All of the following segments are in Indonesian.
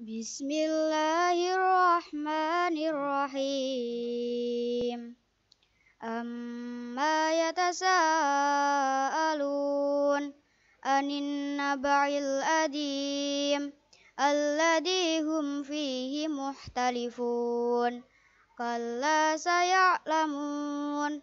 بسم الله الرحمن الرحيم أما يتساءلون عن النبع الأديم الذي هم فيه مختلفون كلا سيعلمون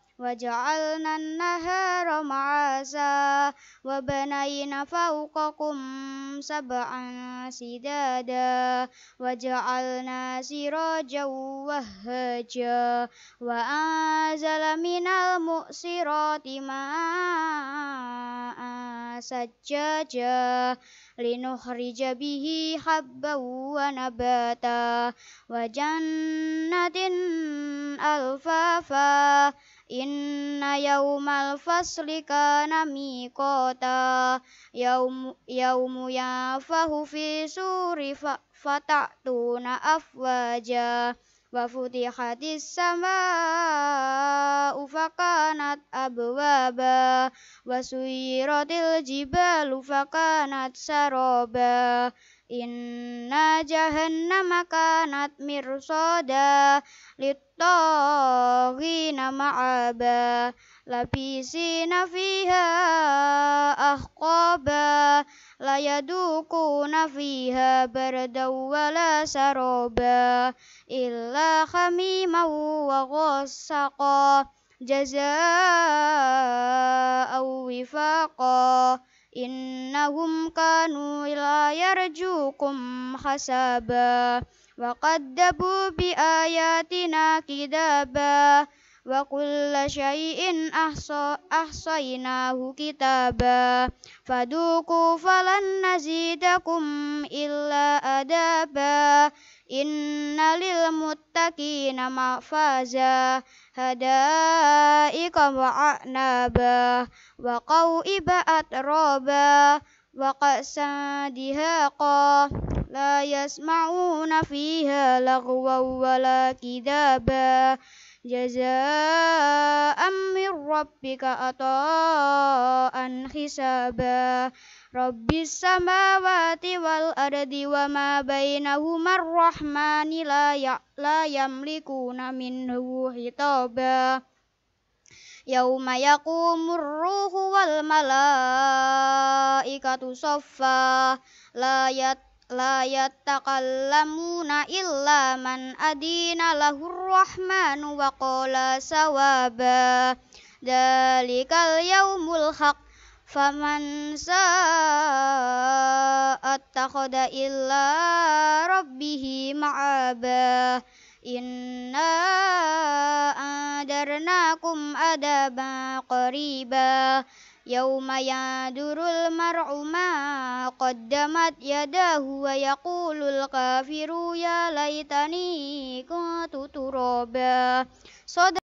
Wajah al-nahar, amasa wabahina faukahum sabah anasidada wajah al-nasiro jauwahaja wa azalamin al-muhsiro timaa sa cha-cha linohri jabihihab bawu wana bata wajah nadin Inna yaumal fasli kana miqata Yaum, Yaumu fahu fi suri fa, fatatuna afwaja Wa futihatis sama ufakanat abwaba Wa suyiratil jibalu fakanat saroba Inna jahannama kanat mirsoda litogi nama aba fiha ahqaba la layaduku fiha bardaw saroba illa kami mau ghasaqa jazaa'aw wifaqa إنهم كانوا لا يرجوكم حسابا وكذبوا بآياتنا كذابا وكل شيء أحصيناه كتابا فذوقوا فلن نزيدكم إلا أدابا Inna lil muttaqina mafaza hadaika wa a'naba wa qau'iba atraba وقأسا دهاقا لا يسمعون فيها لغوا ولا كذابا جزاء من ربك عطاء حسابا رب السماوات والأرض وما بينهما الرحمن لا لا يملكون منه خطابا يوم يقوم الروح malaikatu soffa la la yattaqallamuna illa man adina lahur rahmanu wa qala sawaba dalikal yaumul haq faman sa'attakhadha illa rabbihi ma'aba inna adarnakum adaba qariba yawma yadurul mar'u ma qaddamat yadahu wa yaqulul kafiru ya laytani kuntu turaba